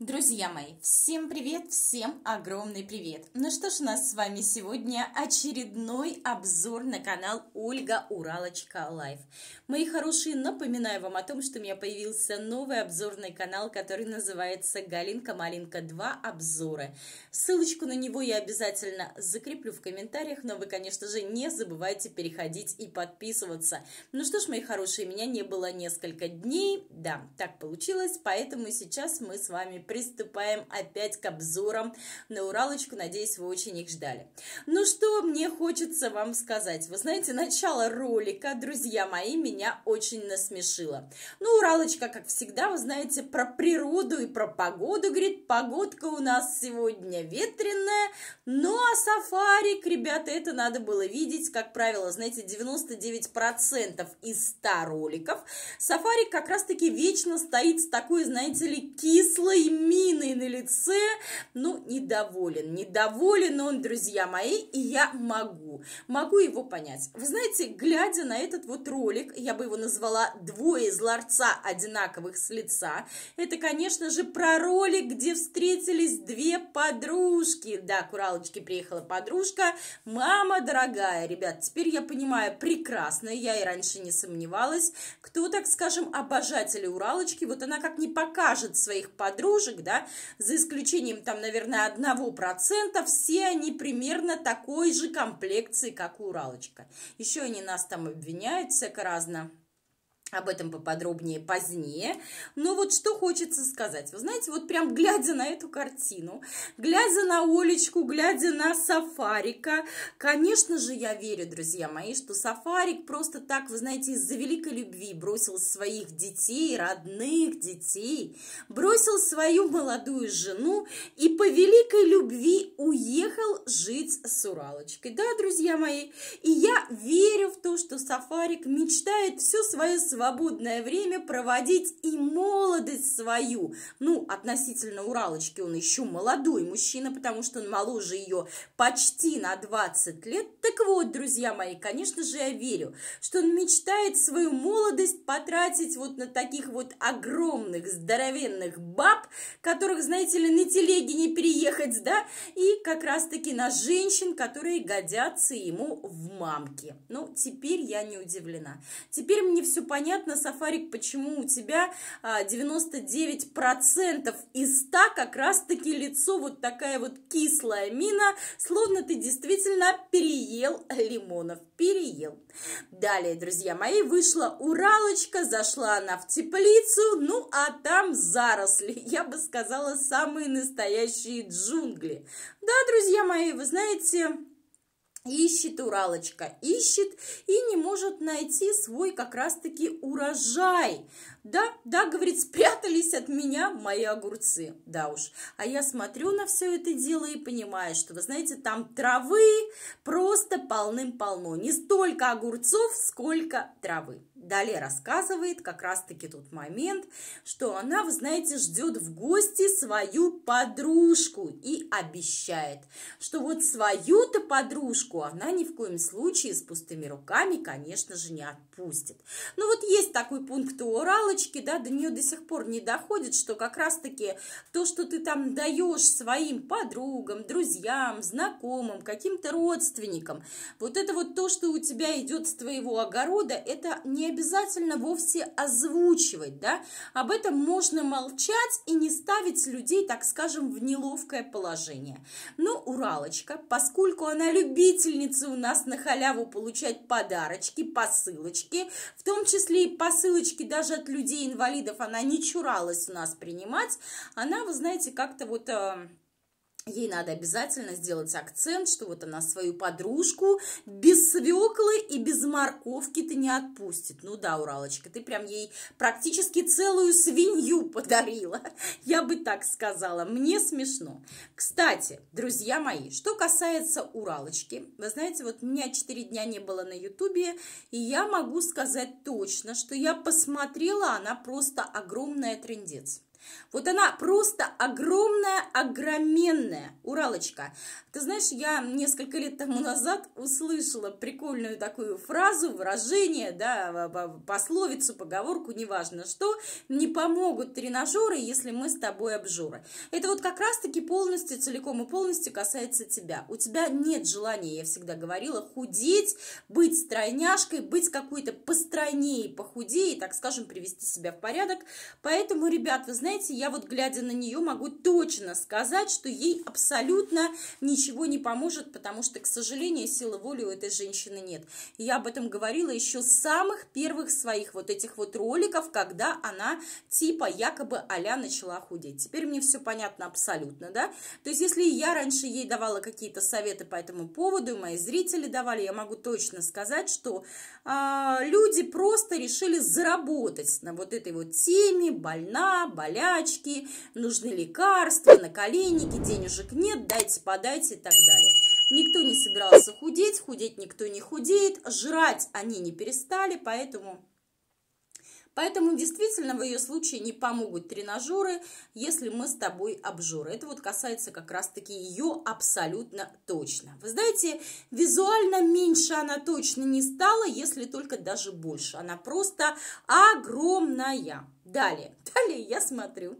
Друзья мои, всем привет, всем огромный привет! Ну что ж, у нас с вами сегодня очередной обзор на канал Ольга Уралочка Лайф. Мои хорошие, напоминаю вам о том, что у меня появился новый обзорный канал, который называется Галинка Малинка 2 обзоры. Ссылочку на него я обязательно закреплю в комментариях, но вы, конечно же, не забывайте переходить и подписываться. Ну что ж, мои хорошие, меня не было несколько дней, да, так получилось, поэтому сейчас мы с вами приступаем опять к обзорам на Уралочку. Надеюсь, вы очень их ждали. Ну что мне хочется вам сказать? Вы знаете, начало ролика, друзья мои, меня очень насмешило. Ну, Уралочка, как всегда, вы знаете, про природу и про погоду. Говорит, погодка у нас сегодня ветреная, Ну а сафарик, ребята, это надо было видеть. Как правило, знаете, 99% из 100 роликов сафарик как раз-таки вечно стоит с такой, знаете ли, кислой миной на лице, ну, недоволен. Недоволен он, друзья мои, и я могу. Могу его понять. Вы знаете, глядя на этот вот ролик, я бы его назвала «Двое из одинаковых с лица», это, конечно же, про ролик, где встретились две подружки. Да, к Уралочке приехала подружка. Мама дорогая, ребят, теперь я понимаю прекрасно, я и раньше не сомневалась, кто, так скажем, обожатели Уралочки, вот она как не покажет своих подружек, девушек, да, за исключением там, наверное, одного процента, все они примерно такой же комплекции, как у Уралочка. Еще они нас там обвиняют всяко разно об этом поподробнее позднее. Но вот что хочется сказать. Вы знаете, вот прям глядя на эту картину, глядя на Олечку, глядя на Сафарика, конечно же, я верю, друзья мои, что Сафарик просто так, вы знаете, из-за великой любви бросил своих детей, родных детей, бросил свою молодую жену и по великой любви уехал жить с Уралочкой. Да, друзья мои, и я верю в то, что Сафарик мечтает все свое свободное время проводить и молодость свою. Ну, относительно Уралочки он еще молодой мужчина, потому что он моложе ее почти на 20 лет. Так вот, друзья мои, конечно же, я верю, что он мечтает свою молодость потратить вот на таких вот огромных, здоровенных баб, которых, знаете ли, на телеге не переехать, да, и как раз-таки на женщин, которые годятся ему в мамке. Ну, теперь я не удивлена. Теперь мне все понятно, понятно, Сафарик, почему у тебя 99% а, из 100 как раз-таки лицо вот такая вот кислая мина, словно ты действительно переел лимонов, переел. Далее, друзья мои, вышла Уралочка, зашла она в теплицу, ну а там заросли, я бы сказала, самые настоящие джунгли. Да, друзья мои, вы знаете, ищет уралочка, ищет и не может найти свой как раз-таки урожай. Да, да, говорит, спрятались от меня мои огурцы. Да уж. А я смотрю на все это дело и понимаю, что, вы знаете, там травы просто полным-полно. Не столько огурцов, сколько травы. Далее рассказывает, как раз-таки тут момент, что она, вы знаете, ждет в гости свою подружку и обещает, что вот свою-то подружку она ни в коем случае с пустыми руками, конечно же, не отпустит. Ну вот есть такой пункт у Оралочки, да, до нее до сих пор не доходит, что как раз-таки то, что ты там даешь своим подругам, друзьям, знакомым, каким-то родственникам, вот это вот то, что у тебя идет с твоего огорода, это не обязательно вовсе озвучивать, да, об этом можно молчать и не ставить людей, так скажем, в неловкое положение. Но Уралочка, поскольку она любительница у нас на халяву получать подарочки, посылочки, в том числе и посылочки даже от людей-инвалидов, она не чуралась у нас принимать, она, вы знаете, как-то вот э, Ей надо обязательно сделать акцент, что вот она свою подружку без свеклы и без морковки ты не отпустит. Ну да, Уралочка, ты прям ей практически целую свинью подарила. Я бы так сказала. Мне смешно. Кстати, друзья мои, что касается Уралочки, вы знаете, вот меня 4 дня не было на Ютубе, и я могу сказать точно, что я посмотрела, она просто огромная трендец. Вот она просто огромная, огроменная Уралочка. Ты знаешь, я несколько лет тому назад услышала прикольную такую фразу, выражение, да, пословицу, поговорку, неважно что, не помогут тренажеры, если мы с тобой обжоры. Это вот как раз-таки полностью, целиком и полностью касается тебя. У тебя нет желания, я всегда говорила, худеть, быть стройняшкой, быть какой-то постройнее, похудее, так скажем, привести себя в порядок. Поэтому, ребят, вы знаете, знаете, я вот глядя на нее могу точно сказать, что ей абсолютно ничего не поможет, потому что, к сожалению, силы воли у этой женщины нет. я об этом говорила еще с самых первых своих вот этих вот роликов, когда она типа якобы а начала худеть. Теперь мне все понятно абсолютно, да? То есть если я раньше ей давала какие-то советы по этому поводу, мои зрители давали, я могу точно сказать, что э, люди просто решили заработать на вот этой вот теме, больна, боля, болячки, нужны лекарства, наколенники, денежек нет, дайте, подайте и так далее. Никто не собирался худеть, худеть никто не худеет, жрать они не перестали, поэтому Поэтому действительно в ее случае не помогут тренажеры, если мы с тобой обжоры. Это вот касается как раз-таки ее абсолютно точно. Вы знаете, визуально меньше она точно не стала, если только даже больше. Она просто огромная. Далее, далее я смотрю.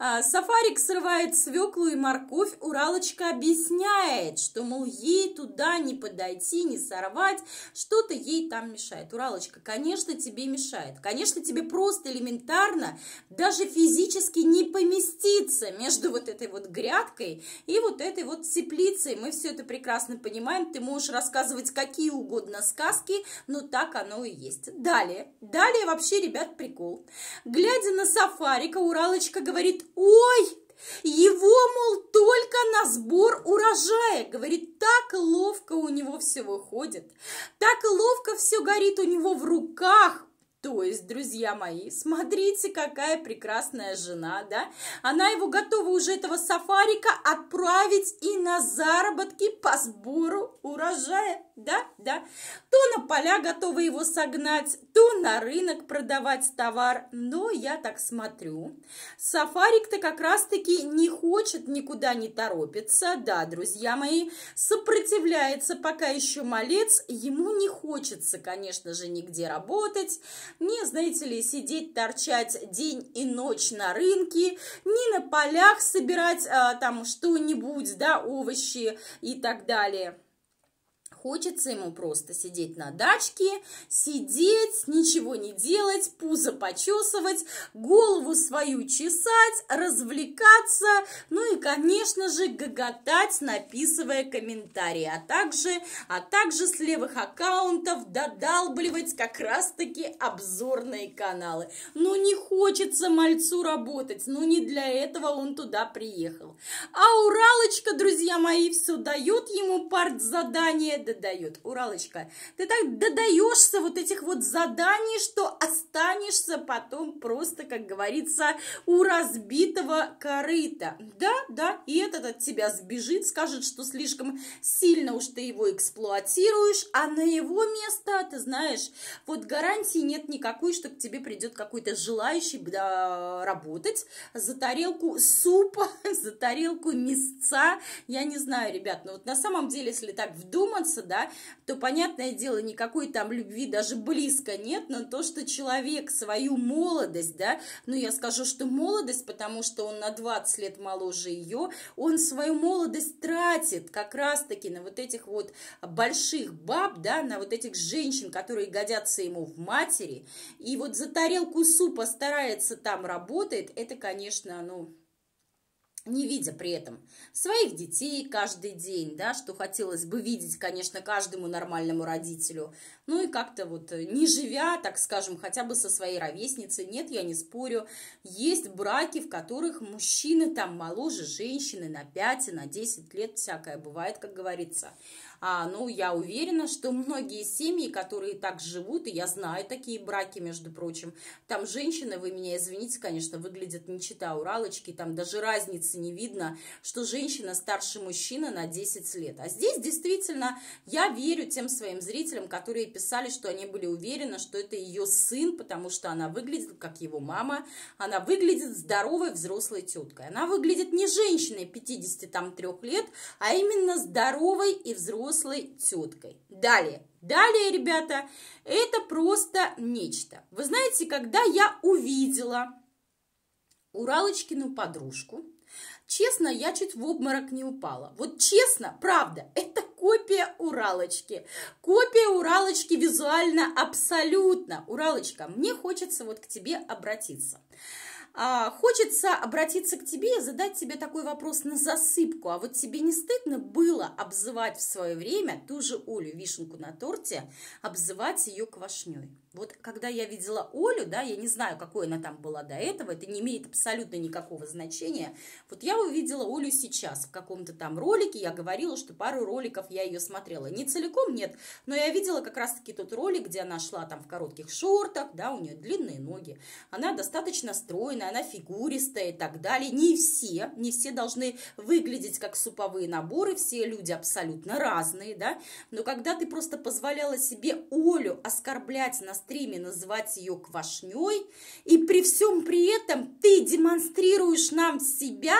А, сафарик срывает свеклу и морковь. Уралочка объясняет, что, мол, ей туда не подойти, не сорвать. Что-то ей там мешает. Уралочка, конечно, тебе мешает. Конечно, тебе просто элементарно даже физически не поместиться между вот этой вот грядкой и вот этой вот теплицей. Мы все это прекрасно понимаем, ты можешь рассказывать какие угодно сказки, но так оно и есть. Далее, далее вообще, ребят, прикол. Глядя на сафарика, Уралочка говорит, ой, его, мол, только на сбор урожая. Говорит, так ловко у него все выходит. Так ловко все горит у него в руках. То есть, друзья мои, смотрите, какая прекрасная жена, да? Она его готова уже этого сафарика отправить и на заработки по сбору урожая, да, да. То на поля готова его согнать, то на рынок продавать товар. Но я так смотрю, сафарик-то как раз-таки не хочет, никуда не торопится, да, друзья мои, сопротивляется пока еще малец, ему не хочется, конечно же, нигде работать, не знаете ли, сидеть, торчать день и ночь на рынке, не на полях собирать а, там что-нибудь, да, овощи и так далее. Хочется ему просто сидеть на дачке, сидеть, ничего не делать, пузо почесывать, голову свою чесать, развлекаться, ну и, конечно же, гоготать, написывая комментарии, а также, а также с левых аккаунтов додалбливать как раз-таки обзорные каналы. Ну не хочется мальцу работать, ну не для этого он туда приехал. А Уралочка, друзья мои, все дает ему партзадание, додает. Уралочка, ты так додаешься вот этих вот заданий, что останешься потом просто, как говорится, у разбитого корыта. Да, да, и этот от тебя сбежит, скажет, что слишком сильно уж ты его эксплуатируешь, а на его место, ты знаешь, вот гарантии нет никакой, что к тебе придет какой-то желающий да, работать за тарелку супа, за тарелку мясца. Я не знаю, ребят, но вот на самом деле, если так вдуматься, сердца, да, то, понятное дело, никакой там любви даже близко нет, но то, что человек свою молодость, да, ну, я скажу, что молодость, потому что он на 20 лет моложе ее, он свою молодость тратит как раз-таки на вот этих вот больших баб, да, на вот этих женщин, которые годятся ему в матери, и вот за тарелку супа старается там работает, это, конечно, ну, не видя при этом своих детей каждый день, да, что хотелось бы видеть, конечно, каждому нормальному родителю, ну и как-то вот э, не живя, так скажем, хотя бы со своей ровесницей, нет, я не спорю, есть браки, в которых мужчины там моложе женщины на 5 и на 10 лет, всякое бывает, как говорится. А, ну, я уверена, что многие семьи, которые так живут, и я знаю такие браки, между прочим, там женщины, вы меня извините, конечно, выглядят не чита уралочки, там даже разницы не видно, что женщина старше мужчины на 10 лет. А здесь действительно я верю тем своим зрителям, которые писали писали, что они были уверены, что это ее сын, потому что она выглядит как его мама, она выглядит здоровой взрослой теткой. Она выглядит не женщиной 53 лет, а именно здоровой и взрослой теткой. Далее. Далее, ребята, это просто нечто. Вы знаете, когда я увидела Уралочкину подружку, честно, я чуть в обморок не упала. Вот честно, правда, это копия Уралочки. Копия Уралочки визуально абсолютно. Уралочка, мне хочется вот к тебе обратиться. А, хочется обратиться к тебе и задать тебе такой вопрос на засыпку. А вот тебе не стыдно было обзывать в свое время ту же Олю, вишенку на торте, обзывать ее квашней? Вот когда я видела Олю, да, я не знаю, какой она там была до этого, это не имеет абсолютно никакого значения. Вот я увидела Олю сейчас в каком-то там ролике, я говорила, что пару роликов я ее смотрела. Не целиком, нет, но я видела как раз-таки тот ролик, где она шла там в коротких шортах, да, у нее длинные ноги. Она достаточно стройная, длинная, она фигуристая и так далее. Не все, не все должны выглядеть как суповые наборы, все люди абсолютно разные, да. Но когда ты просто позволяла себе Олю оскорблять на стриме, называть ее квашней, и при всем при этом ты демонстрируешь нам себя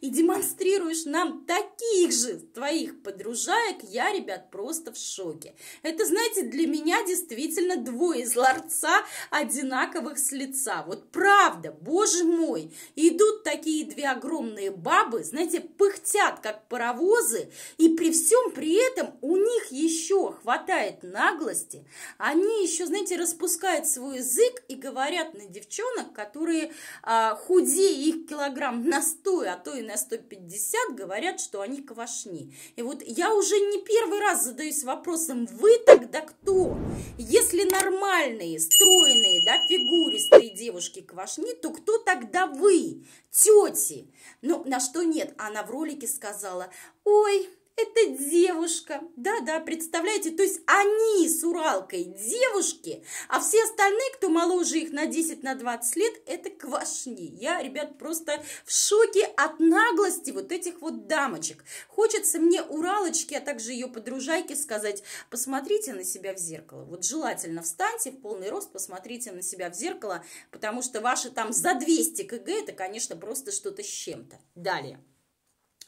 и демонстрируешь нам таких же твоих подружаек, я, ребят, просто в шоке. Это, знаете, для меня действительно двое из ларца одинаковых с лица. Вот правда, больше боже мой, идут такие две огромные бабы, знаете, пыхтят, как паровозы, и при всем при этом у них еще хватает наглости, они еще, знаете, распускают свой язык и говорят на девчонок, которые а, худее их килограмм на 100, а то и на 150, говорят, что они квашни. И вот я уже не первый раз задаюсь вопросом, вы тогда кто? Если нормальные, стройные, да, фигуристые девушки квашни, то кто кто тогда вы, тети? Ну, на что нет, она в ролике сказала, ой, это девушка. Да-да, представляете, то есть они с Уралкой девушки, а все остальные, кто моложе их на 10, на 20 лет, это квашни. Я, ребят, просто в шоке от наглости вот этих вот дамочек. Хочется мне Уралочке, а также ее подружайке сказать, посмотрите на себя в зеркало. Вот желательно встаньте в полный рост, посмотрите на себя в зеркало, потому что ваши там за 200 кг, это, конечно, просто что-то с чем-то. Далее.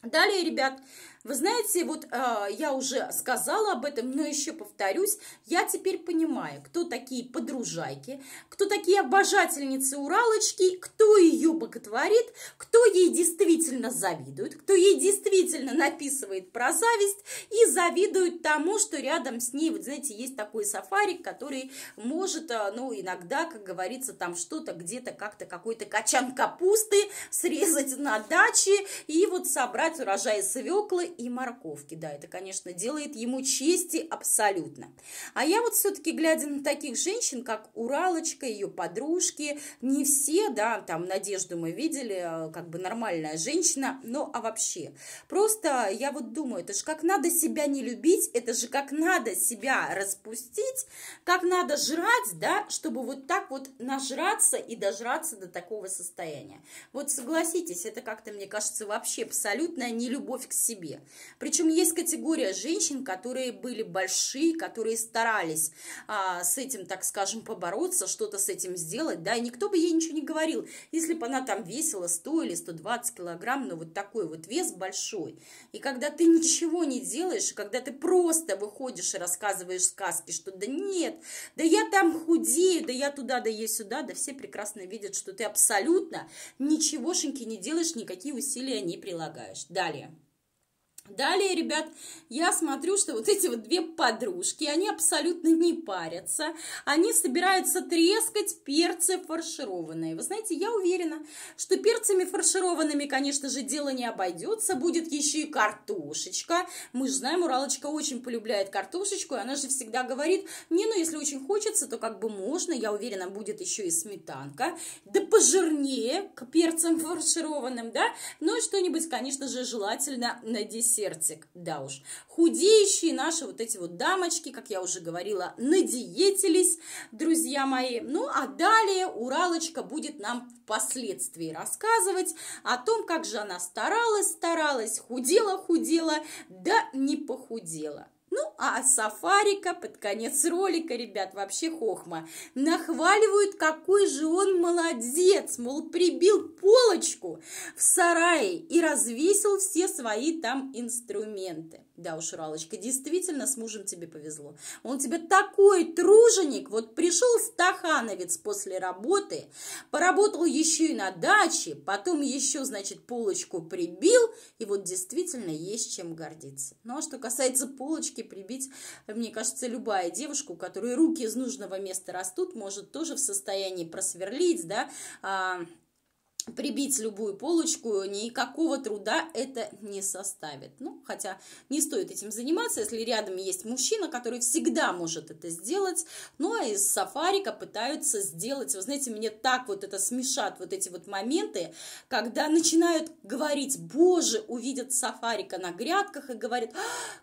Далее, ребят, вы знаете, вот э, я уже сказала об этом, но еще повторюсь, я теперь понимаю, кто такие подружайки, кто такие обожательницы Уралочки, кто ее боготворит, кто ей действительно завидует, кто ей действительно написывает про зависть и завидует тому, что рядом с ней, вот знаете, есть такой сафарик, который может, а, ну, иногда, как говорится, там что-то где-то как-то какой-то качан капусты срезать на даче и вот собрать урожай свеклы и морковки. Да, это, конечно, делает ему чести абсолютно. А я вот все-таки, глядя на таких женщин, как Уралочка, ее подружки, не все, да, там Надежду мы видели, э, как бы нормальная женщина, но а вообще. Просто я вот думаю, это же как надо себя не любить, это же как надо себя распустить, как надо жрать, да, чтобы вот так вот нажраться и дожраться до такого состояния. Вот согласитесь, это как-то, мне кажется, вообще абсолютная нелюбовь к себе. Причем есть категория женщин, которые были большие, которые старались а, с этим, так скажем, побороться, что-то с этим сделать, да, и никто бы ей ничего не говорил, если бы она там весила 100 или 120 килограмм, но ну, вот такой вот вес большой. И когда ты ничего не делаешь, когда ты просто выходишь и рассказываешь сказки, что да нет, да я там худею, да я туда, да я сюда, да все прекрасно видят, что ты абсолютно ничегошеньки не делаешь, никакие усилия не прилагаешь. Далее. Далее, ребят, я смотрю, что вот эти вот две подружки, они абсолютно не парятся, они собираются трескать перцы фаршированные. Вы знаете, я уверена, что перцами фаршированными, конечно же, дело не обойдется, будет еще и картошечка. Мы же знаем, Уралочка очень полюбляет картошечку, и она же всегда говорит, не, ну если очень хочется, то как бы можно, я уверена, будет еще и сметанка, да пожирнее к перцам фаршированным, да, ну и что-нибудь, конечно же, желательно на десерт сердцек, да уж. Худеющие наши вот эти вот дамочки, как я уже говорила, надиетились, друзья мои. Ну, а далее Уралочка будет нам впоследствии рассказывать о том, как же она старалась, старалась, худела, худела, да не похудела. Ну, а Сафарика под конец ролика, ребят, вообще хохма. Нахваливают, какой же он молодец, мол, прибил полочку в сарае и развесил все свои там инструменты. Да уж, Ралочка, действительно с мужем тебе повезло. Он тебе такой труженик. Вот пришел стахановец после работы, поработал еще и на даче, потом еще, значит, полочку прибил, и вот действительно есть чем гордиться. Ну, а что касается полочки прибить, мне кажется, любая девушка, у которой руки из нужного места растут, может тоже в состоянии просверлить, да, а, прибить любую полочку, никакого труда это не составит. Ну, хотя не стоит этим заниматься, если рядом есть мужчина, который всегда может это сделать. Ну, а из сафарика пытаются сделать, вы знаете, мне так вот это смешат, вот эти вот моменты, когда начинают говорить, боже, увидят сафарика на грядках и говорят, «А,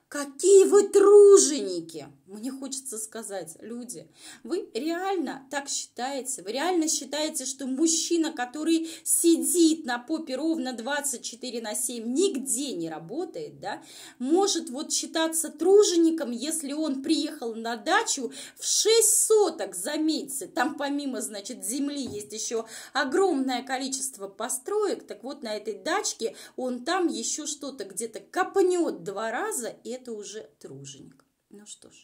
Какие вы труженики! Мне хочется сказать, люди, вы реально так считаете? Вы реально считаете, что мужчина, который сидит на попе ровно 24 на 7, нигде не работает, да, может вот считаться тружеником, если он приехал на дачу в 6 соток, заметьте, там помимо, значит, земли есть еще огромное количество построек, так вот на этой дачке он там еще что-то где-то копнет два раза, и это уже труженик. Ну что ж,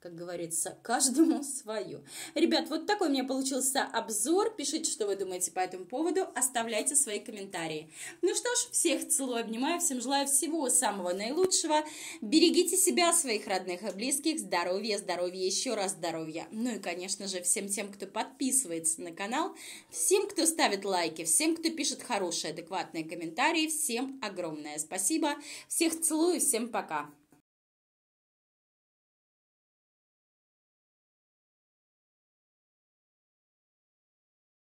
как говорится, каждому свое. Ребят, вот такой у меня получился обзор. Пишите, что вы думаете по этому поводу. Оставляйте свои комментарии. Ну что ж, всех целую, обнимаю. Всем желаю всего самого наилучшего. Берегите себя, своих родных и близких. Здоровья, здоровья, еще раз здоровья. Ну и, конечно же, всем тем, кто подписывается на канал. Всем, кто ставит лайки. Всем, кто пишет хорошие, адекватные комментарии. Всем огромное спасибо. Всех целую, всем пока.